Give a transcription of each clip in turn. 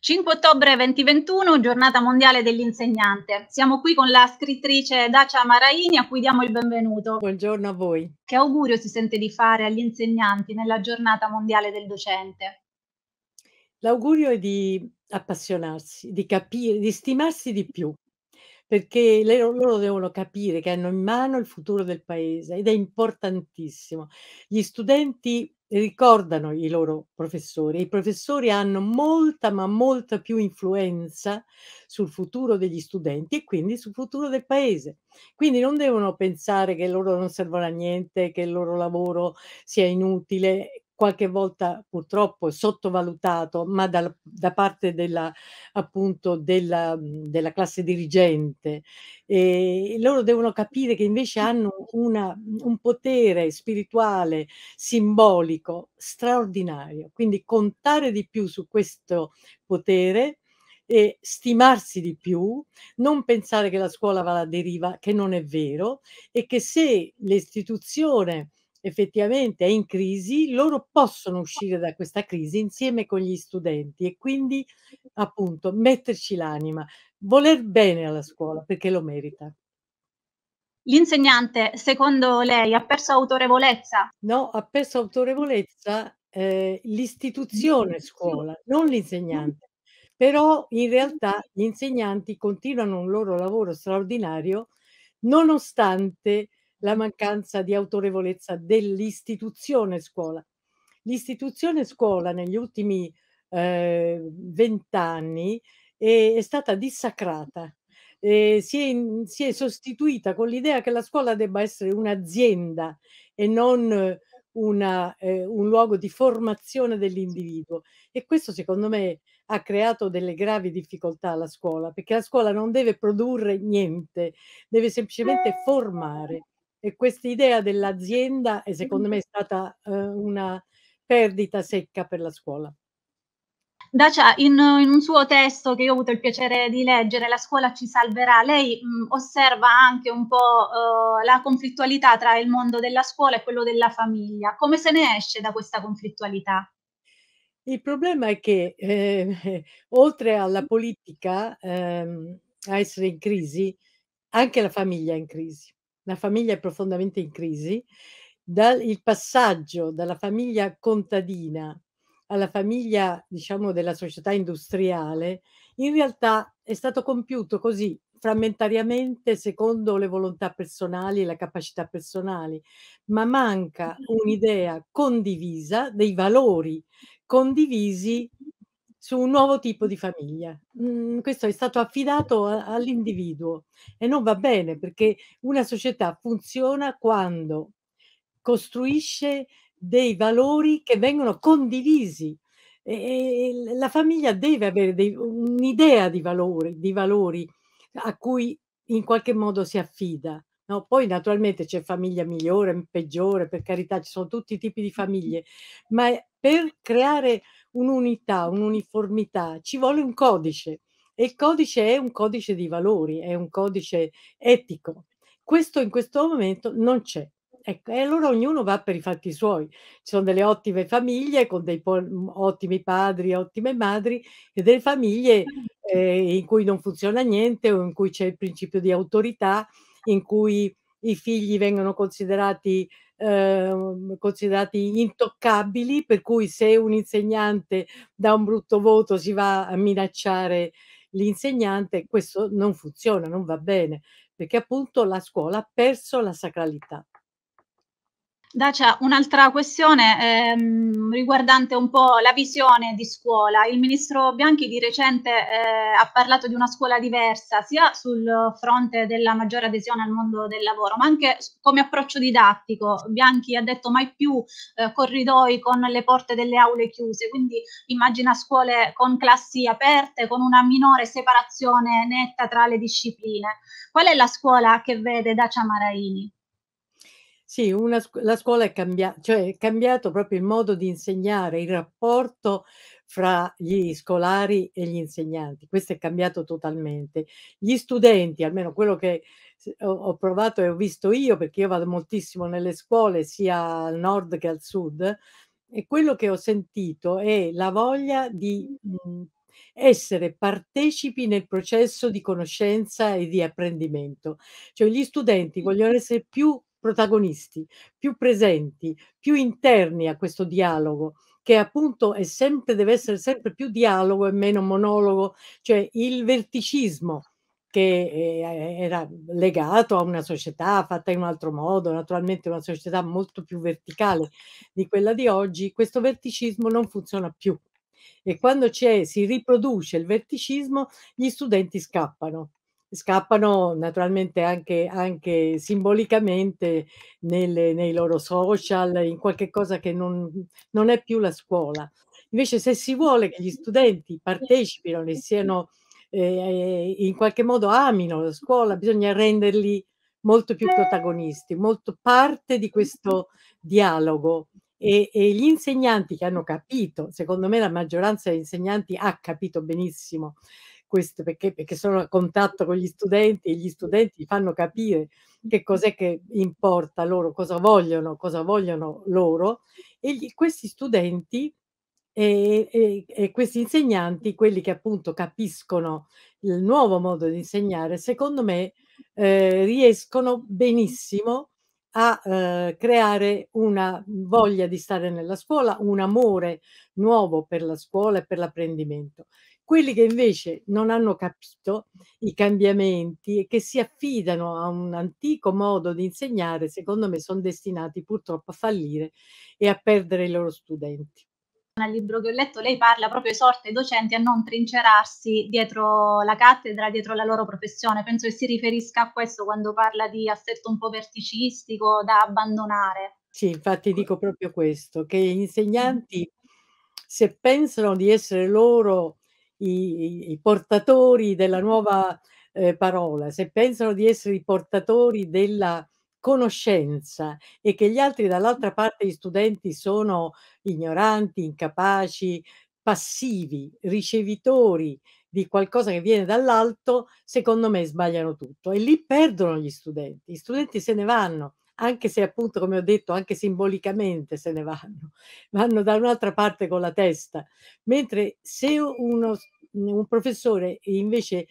5 ottobre 2021, giornata mondiale dell'insegnante. Siamo qui con la scrittrice Dacia Maraini a cui diamo il benvenuto. Buongiorno a voi. Che augurio si sente di fare agli insegnanti nella giornata mondiale del docente? L'augurio è di appassionarsi, di capire, di stimarsi di più, perché le- loro devono capire che hanno in mano il futuro del paese ed è importantissimo. Gli studenti ricordano i loro professori. I professori hanno molta, ma molta più influenza sul futuro degli studenti e quindi sul futuro del paese. Quindi non devono pensare che loro non servono a niente, che il loro lavoro sia inutile qualche volta purtroppo sottovalutato, ma da, da parte della, appunto della, mhmm, della classe dirigente. E loro devono capire che invece hanno una, un potere spirituale, simbolico, straordinario. Quindi contare di più su questo potere e stimarsi di più, non pensare che la scuola va alla deriva, che non è vero, e che se l'istituzione effettivamente è in crisi, loro possono uscire da questa crisi insieme con gli studenti e quindi appunto metterci l'anima, voler bene alla scuola perché lo merita. L'insegnante, secondo lei, ha perso autorevolezza? No, ha perso autorevolezza eh, l'istituzione scuola, non l'insegnante. Però in realtà gli insegnanti continuano un loro lavoro straordinario nonostante la mancanza di autorevolezza dell'istituzione scuola. L'istituzione scuola negli ultimi ehm, vent'anni eh, è, è, stata dissacrata, eh, si, è si, è, sostituita con l'idea che la scuola debba essere un'azienda e non una, eh, un luogo di formazione dell'individuo. E questo secondo me ha creato delle gravi difficoltà alla scuola, perché la scuola non deve produrre niente, deve semplicemente formare. E questa idea dell'azienda è eh, secondo me è stata eh, una perdita secca per la scuola. Dacia, in, in, un suo testo che io ho avuto il piacere di leggere, La scuola ci salverà, lei mh, osserva anche un po' eh, la conflittualità tra il mondo della scuola e quello della famiglia. Come se ne esce da questa conflittualità? Il problema è che eh, oltre alla politica eh, a essere in crisi, anche la famiglia è in crisi la famiglia è profondamente in crisi, dal, il passaggio dalla famiglia contadina alla famiglia, diciamo, della società industriale, in realtà è stato compiuto così frammentariamente secondo le volontà personali e le capacità personali, ma manca un'idea condivisa dei valori condivisi su un nuovo tipo di famiglia. Mm, questo è stato affidato a, all'individuo e non va bene perché una società funziona quando costruisce dei valori che vengono condivisi. E, e la famiglia deve avere dei, un'idea di valori, di valori a cui in qualche modo si affida. No, poi naturalmente c'è famiglia migliore, peggiore, per carità, ci sono tutti i tipi di famiglie, ma per creare un'unità, un'uniformità, ci vuole un codice e il codice è un codice di valori, è un codice etico. Questo in questo momento non c'è. Ecco, e allora ognuno va per i fatti suoi. Ci sono delle ottime famiglie con dei ottimi padri, ottime madri e delle famiglie certo. eh, in cui non funziona niente o in cui c'è il principio di autorità, in cui i figli vengono considerati, eh, considerati intoccabili, per cui se un insegnante dà un brutto voto si va a minacciare l'insegnante, questo non funziona, non va bene, perché appunto la scuola ha perso la sacralità. Dacia, un'altra questione ehm, riguardante un po' la visione di scuola. Il ministro Bianchi di recente eh, ha parlato di una scuola diversa, sia sul fronte della maggiore adesione al mondo del lavoro, ma anche come approccio didattico. Bianchi ha detto mai più eh, corridoi con le porte delle aule chiuse, quindi immagina scuole con classi aperte, con una minore separazione netta tra le discipline. Qual è la scuola che vede Dacia Maraini? Sì, una, la scuola è cambiata, cioè è cambiato proprio il modo di insegnare, il rapporto fra gli scolari e gli insegnanti. Questo è cambiato totalmente. Gli studenti, almeno quello che ho, provato e ho visto io, perché io vado moltissimo nelle scuole, sia al nord che al sud, e quello che ho sentito è la voglia di mhmm, essere partecipi nel processo di conoscenza e di apprendimento. Cioè gli studenti vogliono essere più protagonisti, più presenti, più interni a questo dialogo, che appunto è sempre, deve essere sempre più dialogo e meno monologo, cioè il verticismo che eh, era legato a una società fatta in un altro modo, naturalmente una società molto più verticale di quella di oggi, questo verticismo non funziona più. E quando si riproduce il verticismo, gli studenti scappano scappano naturalmente anche, anche simbolicamente nelle, nei loro social, in qualche cosa che non, non, è più la scuola. Invece se si vuole che gli studenti partecipino e siano eh, in qualche modo amino la scuola, bisogna renderli molto più protagonisti, molto parte di questo dialogo. E, e, gli insegnanti che hanno capito, secondo me la maggioranza degli insegnanti ha capito benissimo questo perché, perché sono a contatto con gli studenti e gli studenti fanno capire che cos'è che importa loro, cosa vogliono, cosa vogliono loro e gli, questi studenti e, eh, e, eh, e, eh, questi insegnanti, quelli che appunto capiscono il nuovo modo di insegnare, secondo me eh, riescono benissimo a a eh, creare una voglia di stare nella scuola, un amore nuovo per la scuola e per l'apprendimento. Quelli che invece non hanno capito i cambiamenti e che si affidano a un antico modo di insegnare, secondo me, sono destinati purtroppo a fallire e a perdere i loro studenti nel libro che ho letto, lei parla proprio esorta i docenti a non trincerarsi dietro la cattedra, dietro la loro professione. Penso che si riferisca a questo quando parla di assetto un po' verticistico da abbandonare. Sì, infatti dico proprio questo, che gli insegnanti, mm. se pensano di essere loro i, i portatori della nuova eh, parola, se pensano di essere i portatori della conoscenza e che gli altri dall'altra parte gli studenti sono ignoranti, incapaci, passivi, ricevitori di qualcosa che viene dall'alto, secondo me sbagliano tutto e lì perdono gli studenti. Gli studenti se ne vanno, anche se appunto, come ho detto, anche simbolicamente se ne vanno, vanno da un'altra parte con la testa. Mentre se uno, un professore invece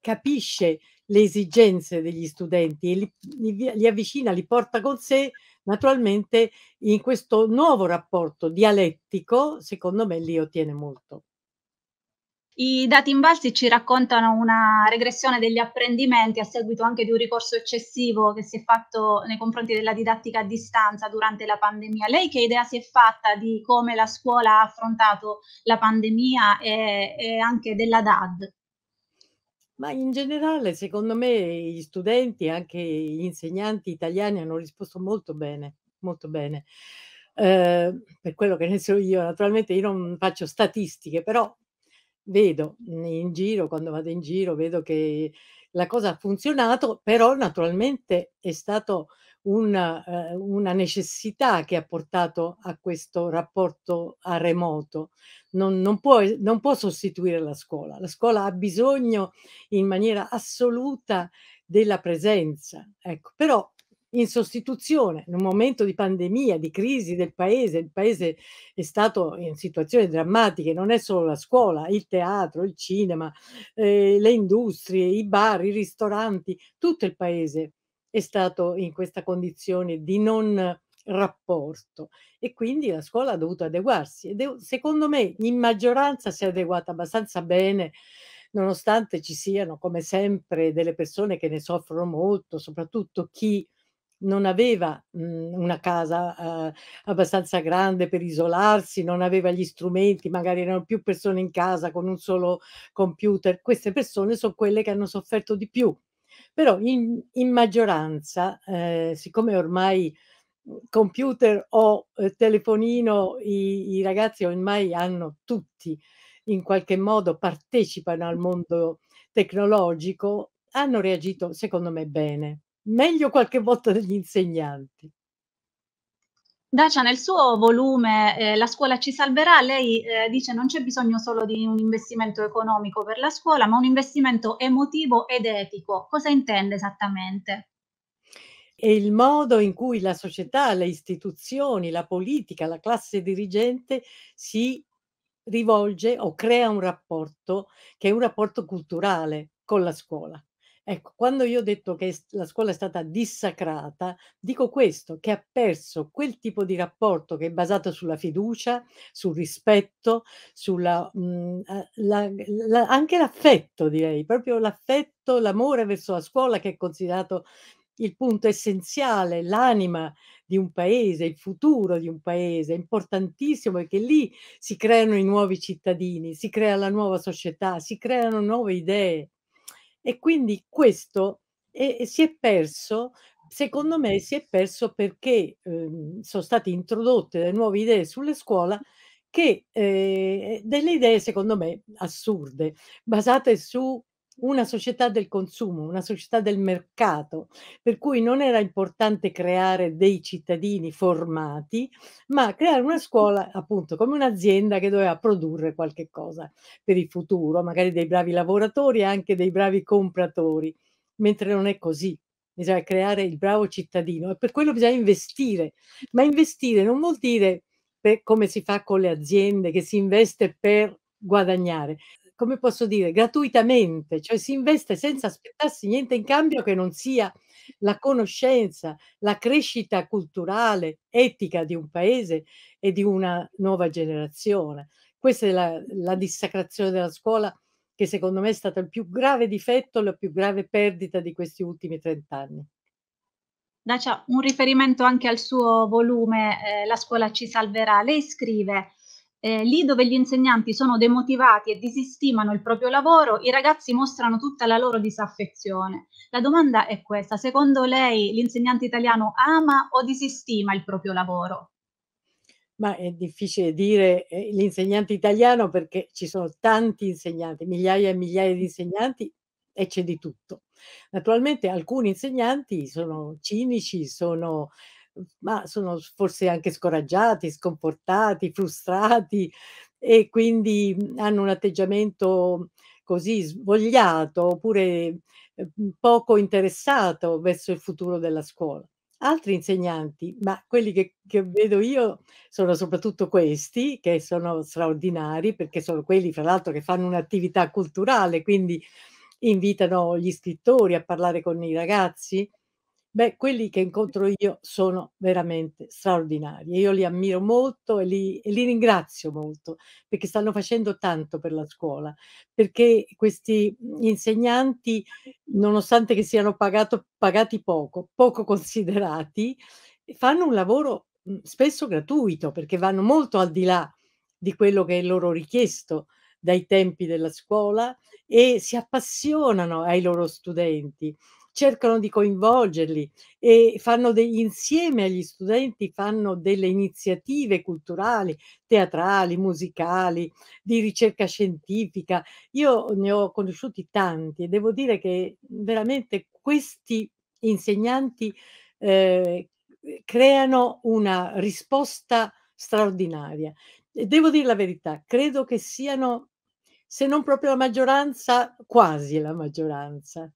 capisce le esigenze degli studenti e li, li, li avvicina, li porta con sé naturalmente in questo nuovo rapporto dialettico, secondo me li ottiene molto. I dati in invalsi ci raccontano una regressione degli apprendimenti a seguito anche di un ricorso eccessivo che si è fatto nei confronti della didattica a distanza durante la pandemia. Lei che idea si è fatta di come la scuola ha affrontato la pandemia e, e anche della DAD? Ma in generale, secondo me, gli studenti anche gli insegnanti italiani hanno risposto molto bene, molto bene. Eh, per quello che ne so io, naturalmente io non faccio statistiche, però vedo in giro, quando vado in giro, vedo che la cosa ha funzionato, però naturalmente è stato una, eh, una, necessità che ha portato a questo rapporto a remoto. Non, non, può, non può sostituire la scuola. La scuola ha bisogno in maniera assoluta della presenza. Ecco, però in sostituzione, in un momento di pandemia, di crisi del paese, il paese è stato in situazioni drammatiche, non è solo la scuola, il teatro, il cinema, eh, le industrie, i bar, i ristoranti, tutto il paese è stato in questa condizione di non rapporto e quindi la scuola ha dovuto adeguarsi e secondo me in maggioranza si è adeguata abbastanza bene nonostante ci siano come sempre delle persone che ne soffrono molto soprattutto chi non aveva mh, mhmm, una casa eh, abbastanza grande per isolarsi, non aveva gli strumenti, magari erano più persone in casa con un solo computer. Queste persone sono quelle che hanno sofferto di più però in, in maggioranza, eh, siccome ormai mhmm, computer o eh, telefonino i, i, ragazzi ormai hanno tutti in qualche modo partecipano al mondo tecnologico, hanno reagito secondo me bene, meglio qualche volta degli insegnanti. Dacia nel suo volume eh, La scuola ci salverà, lei eh, dice non c'è bisogno solo di un investimento economico per la scuola, ma un investimento emotivo ed etico. Cosa intende esattamente? E il modo in cui la società, le istituzioni, la politica, la classe dirigente si rivolge o crea un rapporto che è un rapporto culturale con la scuola. Ecco, quando io ho detto che la scuola è stata dissacrata, dico questo, che ha perso quel tipo di rapporto che è basato sulla fiducia, sul rispetto, sulla, mh, mhmm, eh, la, la, anche l'affetto, direi, proprio l'affetto, l'amore verso la scuola che è considerato il punto essenziale, l'anima di un paese, il futuro di un paese, è importantissimo perché lì si creano i nuovi cittadini, si crea la nuova società, si creano nuove idee. E quindi questo è, si è perso, secondo me si è perso perché eh, sono state introdotte le nuove idee sulle scuole che eh, delle idee secondo me assurde, basate su una società del consumo, una società del mercato, per cui non era importante creare dei cittadini formati, ma creare una scuola appunto come un'azienda che doveva produrre qualche cosa per il futuro, magari dei bravi lavoratori e anche dei bravi compratori, mentre non è così. Bisogna creare il bravo cittadino e per quello bisogna investire, ma investire non vuol dire per, come si fa con le aziende che si investe per guadagnare come posso dire, gratuitamente, cioè si investe senza aspettarsi niente in cambio che non sia la conoscenza, la crescita culturale, etica di un paese e di una nuova generazione. Questa è la, la dissacrazione della scuola che secondo me è stato il più grave difetto, la più grave perdita di questi ultimi trent'anni. Dacia, un riferimento anche al suo volume, eh, La scuola ci salverà. Lei scrive, eh, lì dove gli insegnanti sono demotivati e disistimano il proprio lavoro, i ragazzi mostrano tutta la loro disaffezione. La domanda è questa, secondo lei l'insegnante italiano ama o disistima il proprio lavoro? Ma è difficile dire eh, l'insegnante italiano perché ci sono tanti insegnanti, migliaia e migliaia di insegnanti e c'è di tutto. Naturalmente alcuni insegnanti sono cinici, sono ma sono forse anche scoraggiati, sconfortati, frustrati e quindi mhmm, hanno un atteggiamento così svogliato oppure mhmm, poco interessato verso il futuro della scuola. Altri insegnanti, ma quelli che, che, vedo io sono soprattutto questi, che sono straordinari perché sono quelli, fra l'altro, che fanno un'attività culturale, quindi invitano gli scrittori a parlare con i ragazzi, Beh, quelli che incontro io sono veramente straordinari io li ammiro molto e li, e li ringrazio molto perché stanno facendo tanto per la scuola, perché questi insegnanti, nonostante che siano pagato, pagati poco, poco considerati, fanno un lavoro mhmm, spesso gratuito perché vanno molto al di là di quello che è loro richiesto dai tempi della scuola e si appassionano ai loro studenti cercano di coinvolgerli e fanno degli, insieme agli studenti fanno delle iniziative culturali, teatrali, musicali, di ricerca scientifica. Io ne ho conosciuti tanti e devo dire che veramente questi insegnanti eh, creano una risposta straordinaria. E devo dire la verità, credo che siano, se non proprio la maggioranza, quasi la maggioranza.